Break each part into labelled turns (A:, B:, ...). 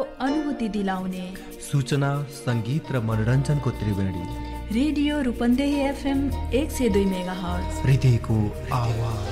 A: अनुभूति दिलाउने सूचना सङ्गीत र मनोरञ्जनको त्रिवेणी रेडियो रूपन्देही एफएम एक सय दुई मेगा हर्ज हृदयको आवाज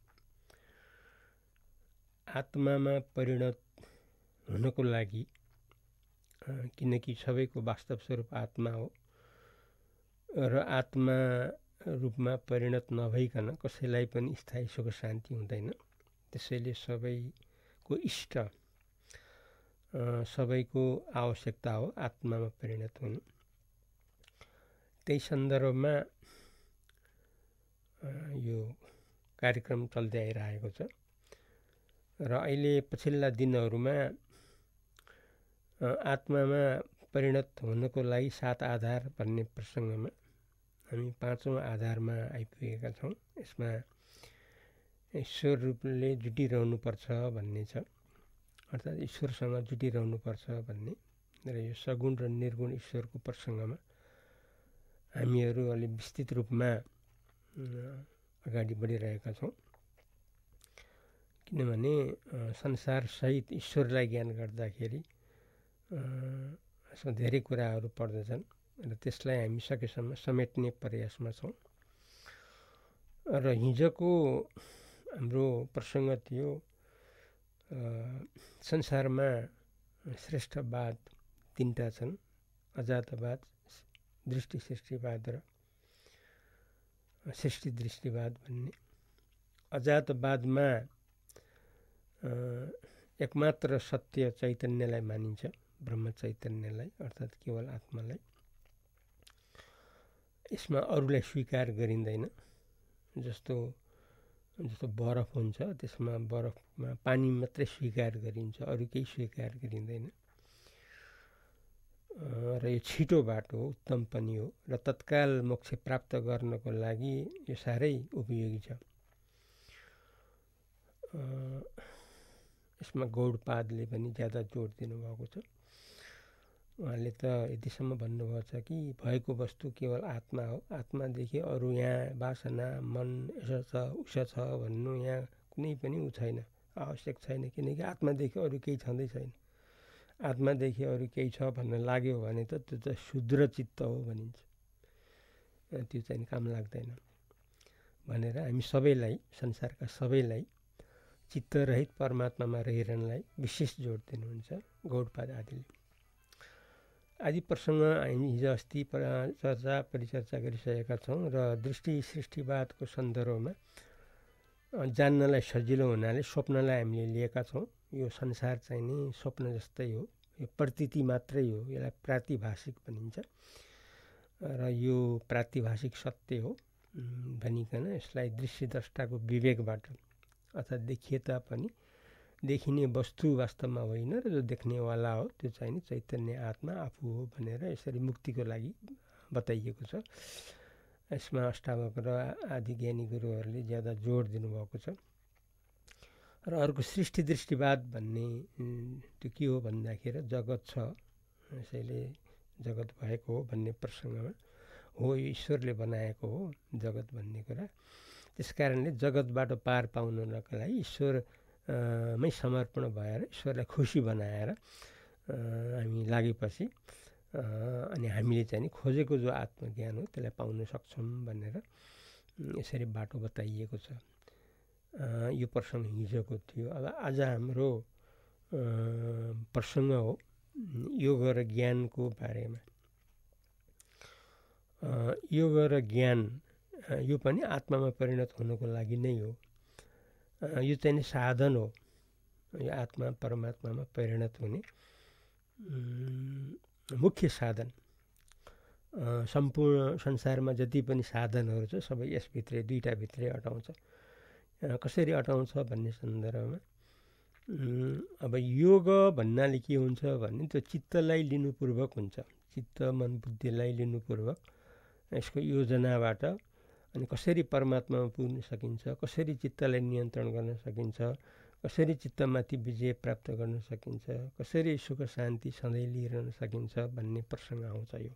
A: आत्मामा परिणत हुनको लागि किनकि सबैको वास्तव स्वरूप आत्मा हो र आत्मा रूपमा परिणत नभइकन कसैलाई पनि स्थायी सुख शान्ति हुँदैन त्यसैले सबैको इष्ट सबैको आवश्यकता हो आत्मामा परिणत हुनु त्यही सन्दर्भमा यो कार्यक्रम चल्दै आइरहेको छ र अहिले पछिल्ला दिनहरूमा आत्मामा परिणत हुनको लागि सात आधार भन्ने प्रसङ्गमा हामी पाँचौँ आधारमा आइपुगेका छौँ यसमा ईश्वर रूपले जुटिरहनुपर्छ भन्ने छ अर्थात् ईश्वरसँग जुटिरहनुपर्छ भन्ने र यो सगुण र निर्गुण ईश्वरको प्रसङ्गमा हामीहरू अलि विस्तृत रूपमा अगाडि बढिरहेका छौँ किनभने संसारसहित ईश्वरलाई ज्ञान गर्दाखेरि यसमा धेरै कुराहरू पर्दछन् र त्यसलाई हामी सकेसम्म समेट्ने प्रयासमा छौँ र हिजोको हाम्रो प्रसङ्ग थियो संसारमा श्रेष्ठवाद तिनवटा छन् अजातवाद दृष्टि सृष्टिवाद र सृष्टि दृष्टिवाद भन्ने अजातवादमा एकमात्र सत्य चैतन्यलाई मानिन्छ ब्रह्म चैतन्यलाई अर्थात् केवल आत्मालाई यसमा अरूलाई स्वीकार गरिँदैन जस्तो जस्तो बरफ हुन्छ त्यसमा बरफमा पानी मात्रै स्वीकार गरिन्छ अरू केही स्वीकार गरिँदैन र यो छिटो बाटो हो उत्तम पनि हो र तत्काल मोक्ष प्राप्त गर्नको लागि यो साह्रै उपयोगी छ यसमा गौडपादले पनि ज्यादा जोड दिनुभएको छ उहाँले त यतिसम्म भन्नुभएको छ कि भएको वस्तु केवल आत्मा हो आत्मादेखि अरू यहाँ वासना मन यसो छ उसो छ भन्नु यहाँ कुनै पनि ऊ छैन आवश्यक छैन किनकि आत्मादेखि अरू केही छँदै छैन आत्मादेखि अरू केही छ भन्न लाग्यो भने त त्यो त शुद्र चित्त हो भनिन्छ त्यो चाहिँ काम लाग्दैन भनेर हामी सबैलाई संसारका सबैलाई चित्तरहित परमात्मामा रहिरहनलाई विशेष जोड दिनुहुन्छ गौडपाद आदिले आदि प्रसङ्ग हामी हिजो अस्ति चर्चा परिचर्चा गरिसकेका छौँ र दृष्टि सृष्टिवादको सन्दर्भमा जान्नलाई सजिलो हुनाले स्वप्नलाई हामीले लिएका छौँ यो संसार चाहिँ नि स्वप्न जस्तै हो यो प्रतीति मात्रै हो यसलाई प्रातिभाषिक भनिन्छ र यो प्रातिभाषिक सत्य हो भनिकन यसलाई दृश्य दृष्टाको विवेकबाट अर्थात् देखिए तापनि देखिने वस्तु वास्तवमा होइन र जो देख्नेवाला हो त्यो चाहिँ नि चैतन्य आत्मा आफू हो भनेर यसरी मुक्तिको लागि बताइएको छ यसमा अष्टावक र आदि ज्ञानी गुरुहरूले ज्यादा जोड दिनुभएको छ र अर्को सृष्टि दृष्टिवाद भन्ने त्यो के हो भन्दाखेरि जगत छ यसैले जगत भएको हो भन्ने प्रसङ्गमा हो ईश्वरले बनाएको हो जगत भन्ने कुरा त्यस कारणले जगतबाट पार पाउनको लागि ईश्वरमै समर्पण भएर ईश्वरलाई खुसी बनाएर हामी लागेपछि अनि हामीले चाहिँ खोजेको जो आत्मज्ञान हो त्यसलाई पाउन सक्छौँ भनेर यसरी बाटो बताइएको छ यो प्रसङ्ग हिजोको थियो अब आज हाम्रो प्रसङ्ग हो योग र ज्ञानको बारेमा योग र ज्ञान यो पनि आत्मामा परिणत हुनुको लागि नै हो यो चाहिँ नि साधन हो यो आत्मा परमात्मामा परिणत हुने मुख्य साधन सम्पूर्ण संसारमा जति पनि साधनहरू छ सबै यसभित्रै दुईवटाभित्रै अटाउँछ कसरी अटाउँछ भन्ने सन्दर्भमा अब योग भन्नाले के हुन्छ भने त्यो चित्तलाई लिनुपूर्वक हुन्छ चित्त मन बुद्धिलाई लिनुपूर्वक यसको योजनाबाट अनि कसरी परमात्मामा पुग्न सकिन्छ कसरी चित्तलाई नियन्त्रण गर्न सकिन्छ कसरी चित्तमाथि विजय प्राप्त गर्न सकिन्छ कसरी सुख शान्ति सधैँ लिइरहन सकिन्छ भन्ने प्रसङ्ग आउँछ यो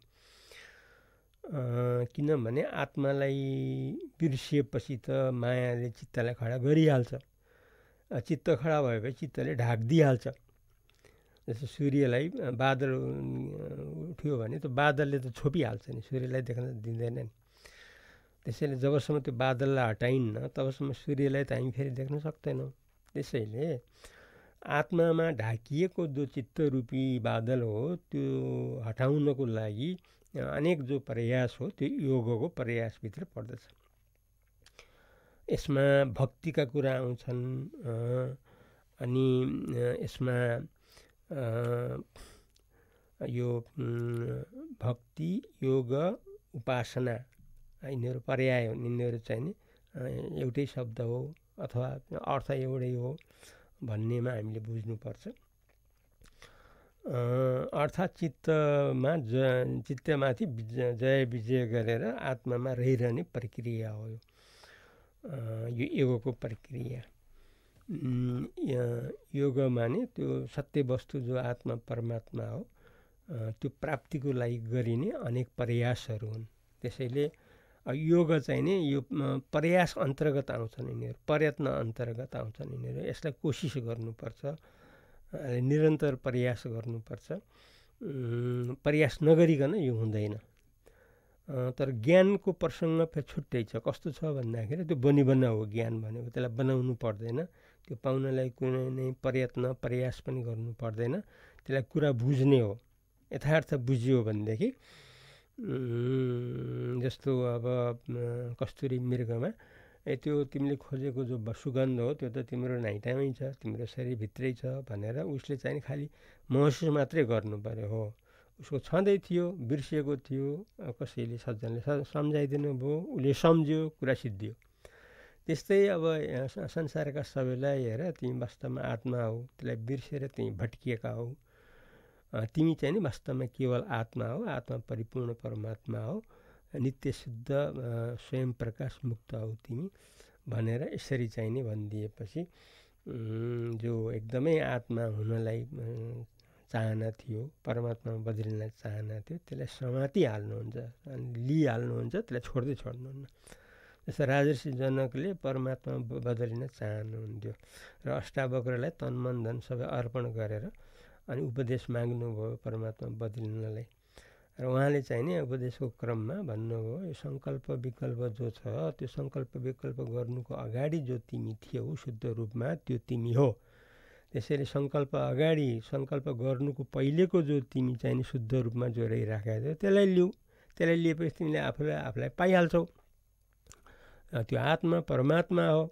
A: किनभने आत्मालाई बिर्सिएपछि त मायाले चित्तलाई खडा गरिहाल्छ चित्त खडा भएपछि चित्तले ढाकिदिइहाल्छ जस्तो सूर्यलाई बादल उठ्यो भने त बादलले त छोपिहाल्छ नि सूर्यलाई देख्न दिँदैन नि त्यसैले जबसम्म त्यो बादललाई हटाइन्न तबसम्म सूर्यलाई त हामी फेरि देख्न सक्दैनौँ त्यसैले आत्मामा ढाकिएको जो चित्तरूपी बादल हो त्यो हटाउनको लागि अनेक जो प्रयास हो त्यो योगको प्रयासभित्र पर्दछ यसमा भक्तिका कुरा आउँछन् अनि यसमा यो भक्ति योग उपासना यिनीहरू पर्याय हुन् यिनीहरू चाहिँ नि एउटै शब्द हो अथवा अर्थ एउटै हो भन्नेमा हामीले बुझ्नुपर्छ अर्थात् चित्तमा ज चित्तमाथि जय विजय गरेर आत्मामा रहिरहने प्रक्रिया हो यो योगको प्रक्रिया योग माने त्यो सत्य वस्तु जो आत्मा परमात्मा हो त्यो प्राप्तिको लागि गरिने अनेक प्रयासहरू हुन् त्यसैले योग चाहिँ नि यो प्रयास अन्तर्गत आउँछन् यिनीहरू प्रयत्न अन्तर्गत आउँछन् यिनीहरू यसलाई कोसिस गर्नुपर्छ निरन्तर प्रयास गर्नुपर्छ प्रयास नगरिकन यो हुँदैन तर ज्ञानको प्रसङ्ग छुट्टै छ कस्तो छ भन्दाखेरि त्यो बनिबना हो ज्ञान भनेको त्यसलाई बनाउनु पर्दैन त्यो पाउनलाई कुनै नै प्रयत्न प्रयास पनि गर्नु पर्दैन त्यसलाई कुरा बुझ्ने हो यथार्थ बुझियो भनेदेखि जस्तो अब कस्तुरी मृगमा ए त्यो तिमीले खोजेको जो सुगन्ध हो त्यो त तिम्रो नाइटामै छ तिम्रो शरीरभित्रै छ भनेर उसले चाहिँ खालि महसुस मात्रै गर्नु पऱ्यो हो उसको छँदै थियो बिर्सिएको थियो कसैले सज्जनले सम्झाइदिनु भयो उसले सम्झ्यो कुरा सिद्धियो त्यस्तै अब संसारका सबैलाई हेर तिमी वास्तवमा आत्मा हो त्यसलाई बिर्सेर तिमी भट्किएका हौ तिमी चाहिँ नि वास्तवमा केवल आत्मा हो आत्मा परिपूर्ण परमात्मा हो नित्य शुद्ध स्वयं प्रकाश मुक्त हौ तिमी भनेर यसरी चाहिने भनिदिएपछि जो एकदमै आत्मा हुनलाई चाहना थियो परमात्मा बद्रीलाई चाहना थियो त्यसलाई समातिहाल्नुहुन्छ अनि लिइहाल्नुहुन्छ त्यसलाई छोड्दै छोड्नुहुन्न जस्तो राजर्षि जनकले परमात्मा बदलिन चाहनुहुन्थ्यो र अष्टावक्रलाई तन मन धन सबै अर्पण गरेर अनि उपदेश माग्नुभयो परमात्मा बदलिनलाई र उहाँले चाहिँ नि उपदेशको क्रममा भन्नुभयो यो सङ्कल्प विकल्प जो छ त्यो सङ्कल्प विकल्प गर्नुको अगाडि जो तिमी थियौ शुद्ध रूपमा त्यो तिमी हो त्यसैले सङ्कल्प अगाडि सङ्कल्प गर्नुको पहिलेको जो तिमी चाहिँ शुद्ध रूपमा जो रहिराखेको थियो त्यसलाई लिऊ त्यसलाई लिएपछि तिमीले आफूलाई आफूलाई पाइहाल्छौ त्यो आत्मा परमात्मा हो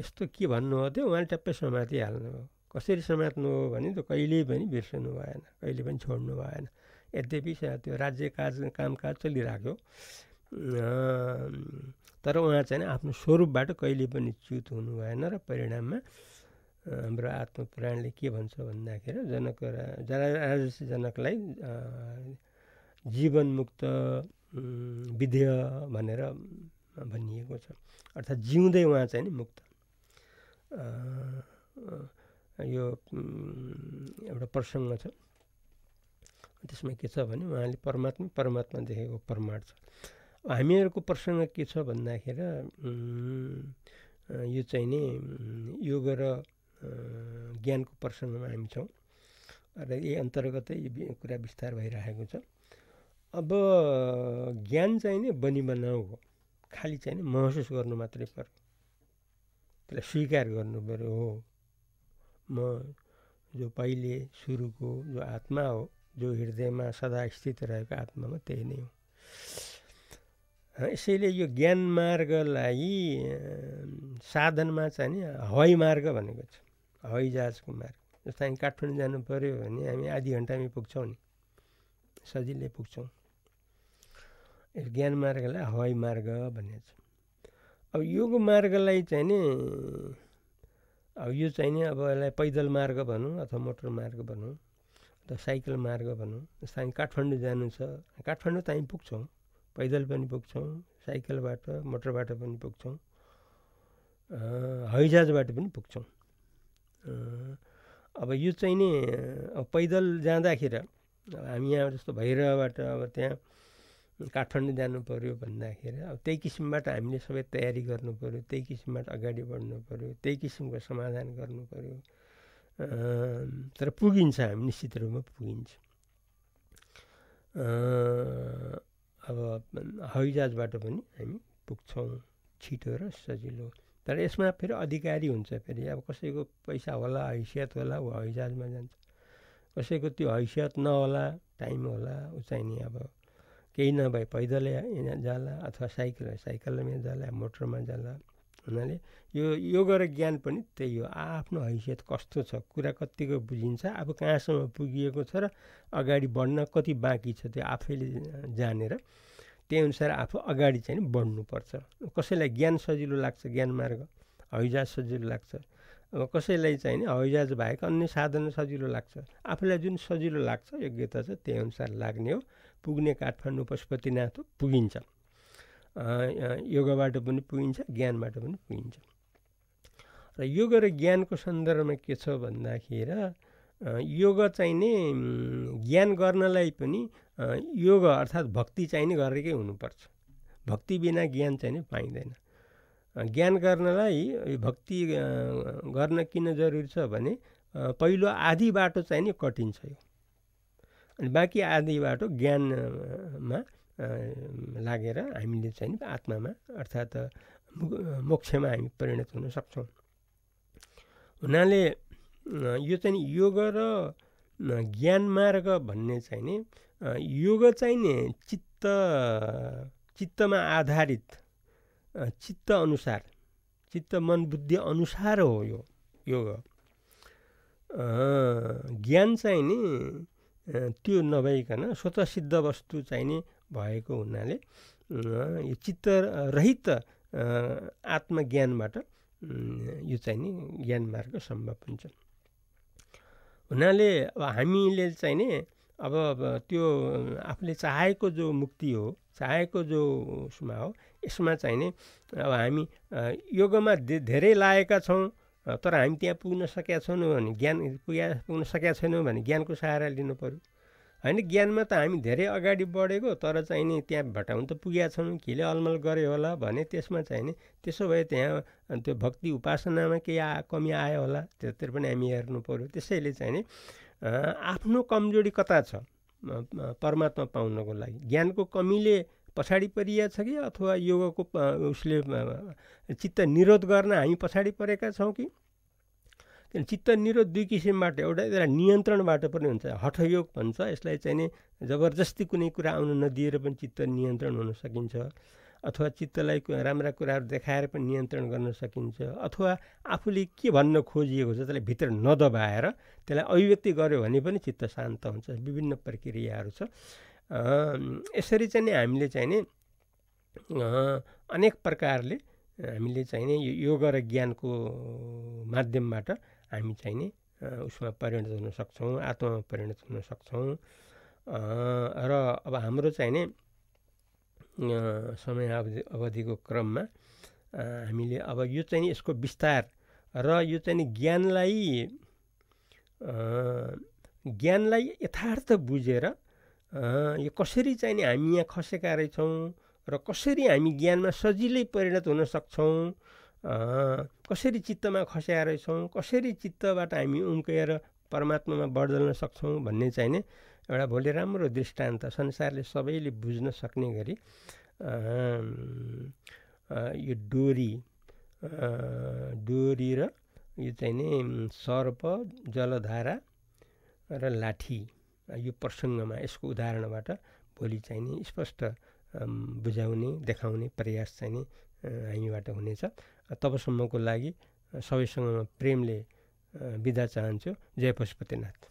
A: यस्तो के भन्नु हो त्यो उहाँले टप्पै समातिहाल्नु हो कसरी समात्नु हो भने त कहिल्यै पनि बिर्सनु भएन कहिले पनि छोड्नु भएन यद्यपि त्यो राज्य काज कामकाज चलिराख्यो तर उहाँ चाहिँ आफ्नो स्वरूपबाट कहिले पनि च्युत हुनु भएन र परिणाममा हाम्रो आत्मपुराणले के भन्छ भन्दाखेरि जनक राजसी जनकलाई जीवनमुक्त विधेय भनेर भनिएको छ अर्थात् जिउँदै उहाँ चाहिँ नि मुक्त यो एउटा प्रसङ्ग छ त्यसमा के छ भने उहाँले परमात्मा परमात्मा देखेको प्रमाण छ हामीहरूको प्रसङ्ग के छ भन्दाखेरि यो चाहिँ नि योग र ज्ञानको प्रसङ्गमा हामी छौँ र यही अन्तर्गतै यो कुरा विस्तार भइरहेको छ अब ज्ञान चाहिँ नि बनी बनाऊ हो खालि चाहिँ नि महसुस गर्नु मात्रै पर्यो त्यसलाई स्वीकार गर्नु पऱ्यो हो म जो पहिले सुरुको जो आत्मा हो जो हृदयमा सदा स्थित रहेको आत्मामा त्यही नै हो यसैले यो ज्ञान मार्गलाई साधनमा चाहिँ नि हवाई मार्ग भनेको छ हवाई जहाजको मार्ग जस्तो हामी काठमाडौँ जानु पऱ्यो भने हामी आधी घन्टामै पुग्छौँ नि सजिलै पुग्छौँ यस ज्ञान मार्गलाई हवाई मार्ग छ अब योग मार्गलाई चाहिँ नि अब यो चाहिँ नि अब यसलाई पैदल मार्ग भनौँ अथवा मोटर मार्ग भनौँ र साइकल मार्ग भनौँ जस्तो हामी काठमाडौँ जानु छ काठमाडौँ त हामी पुग्छौँ पैदल पनि पुग्छौँ साइकलबाट मोटरबाट पनि पुग्छौँ हैजहाजबाट पनि पुग्छौँ अब यो चाहिँ नि अब पैदल जाँदाखेरि हामी यहाँ जस्तो भैरवबाट अब त्यहाँ काठमाडौँ जानु पऱ्यो भन्दाखेरि अब त्यही किसिमबाट हामीले सबै तयारी गर्नु पऱ्यो त्यही किसिमबाट अगाडि बढ्नु पऱ्यो त्यही किसिमको समाधान गर्नु पऱ्यो तर पुगिन्छ हामी निश्चित रूपमा पुगिन्छ अब हवाईजहाजबाट पनि हामी पुग्छौँ छिटो र सजिलो तर यसमा फेरि अधिकारी हुन्छ फेरि अब कसैको पैसा होला हैसियत होला ऊ हैजहाजमा जान्छ कसैको त्यो हैसियत नहोला टाइम होला ऊ नि अब केही नभए पैदलै जाला अथवा साइकल साइकलमा जाला मोटरमा जाला हुनाले यो योग र ज्ञान पनि त्यही हो आफ्नो हैसियत कस्तो छ कुरा कत्तिको बुझिन्छ अब कहाँसम्म पुगिएको छ र अगाडि बढ्न कति बाँकी छ त्यो आफैले जानेर त्यही अनुसार आफू अगाडि चाहिँ बढ्नुपर्छ कसैलाई ज्ञान सजिलो लाग्छ ज्ञान मार्ग हैजाज सजिलो लाग्छ अब कसैलाई चाहिँ नि बाहेक अन्य साधन सजिलो लाग्छ आफूलाई जुन सजिलो लाग्छ योग्यता छ त्यही अनुसार लाग्ने हो पुग्ने काठमाडौँ पशुपतिनाथ पुगिन्छ योगबाट पनि पुगिन्छ ज्ञानबाट पनि पुगिन्छ र योग र ज्ञानको सन्दर्भमा के छ भन्दाखेरि योग चाहिने ज्ञान गर्नलाई पनि योग अर्थात् भक्ति चाहिने गरेकै हुनुपर्छ भक्ति बिना ज्ञान चाहिने पाइँदैन ज्ञान गर्नलाई भक्ति गर्न किन जरुरी छ भने पहिलो आधी बाटो चाहिँ नि कठिन छ यो अनि बाँकी आधी बाटो ज्ञानमा लागेर हामीले चाहिँ आत्मामा अर्थात् मोक्षमा हामी परिणत हुन सक्छौँ हुनाले यो चाहिँ योग र ज्ञान मार्ग भन्ने चाहिँ नि योग चाहिँ नि चित्त चित्तमा आधारित चित्त अनुसार चित्त मन बुद्धि अनुसार हो यो योग ज्ञान चाहिँ नि त्यो नभइकन स्वतः सिद्ध वस्तु चाहिँ नि भएको हुनाले यो चित्त रहित आत्मज्ञानबाट यो चाहिँ नि ज्ञान मार्ग सम्भव हुन्छ हुनाले अब हामीले चाहिँ नि अब त्यो आफूले चाहेको जो मुक्ति हो चाहेको जो उसमा हो यसमा चाहिँ नि अब हामी योगमा धेरै लागेका छौँ तर हामी त्यहाँ पुग्न सकेका छैनौँ भने ज्ञान पुग्या पुग्न सकेका छैनौँ भने ज्ञानको सहारा लिनु पऱ्यो होइन ज्ञानमा त हामी धेरै अगाडि बढेको तर चाहिँ नि त्यहाँ भटाउनु त पुगेका छौँ खिले अलमल गऱ्यो होला भने त्यसमा चाहिँ नि त्यसो भए त्यहाँ त्यो भक्ति उपासनामा केही आ कमी आयो होला त्यतिर पनि हामी हेर्नु पऱ्यो त्यसैले चाहिँ नि आफ्नो कमजोरी कता छ परमात्मा पाउनको लागि ज्ञानको कमीले पछाडि परिया छ कि अथवा योगको उसले चित्त निरोध गर्न हामी पछाडि परेका छौँ कि किन चित्त निरोध दुई किसिमबाट एउटा यसलाई नियन्त्रणबाट पनि हुन्छ हठयोग भन्छ यसलाई चाहिँ नि जबरजस्ती कुनै कुरा आउन नदिएर पनि चित्त नियन्त्रण हुन सकिन्छ अथवा चित्तलाई राम्रा कुराहरू देखाएर पनि नियन्त्रण गर्न सकिन्छ अथवा आफूले के भन्न खोजिएको छ त्यसलाई भित्र नदबाएर त्यसलाई अभिव्यक्ति गऱ्यो भने पनि चित्त शान्त हुन्छ विभिन्न प्रक्रियाहरू छ यसरी चाहिँ नि हामीले चाहिँ नि अनेक प्रकारले हामीले चाहिँ नि यो योग र ज्ञानको माध्यमबाट हामी चाहिने उसमा परिणत हुन सक्छौँ आत्मामा परिणत हुन सक्छौँ र अब हाम्रो चाहिने समय अवधि अवधिको क्रममा हामीले अब यो चाहिँ यसको विस्तार र यो चाहिँ ज्ञानलाई ज्ञानलाई यथार्थ बुझेर यो कसरी चाहिँ हामी यहाँ खसेका रहेछौँ र कसरी हामी ज्ञानमा सजिलै परिणत हुन सक्छौँ कसरी चित्तमा खस्याएर छौँ कसरी चित्तबाट हामी उम्केर परमात्मामा बढ्दल्न सक्छौँ भन्ने चाहिँ नै एउटा भोलि राम्रो दृष्टान्त संसारले सबैले बुझ्न सक्ने गरी यो डोरी डोरी र यो चाहिँ नै सर्प जलधारा र लाठी यो प्रसङ्गमा यसको उदाहरणबाट भोलि चाहिँ नि स्पष्ट बुझाउने देखाउने प्रयास चाहिँ नि हामीबाट हुनेछ तबसम्मको लागि सबैसँग प्रेमले बिदा चाहन्छु जय पशुपतिनाथ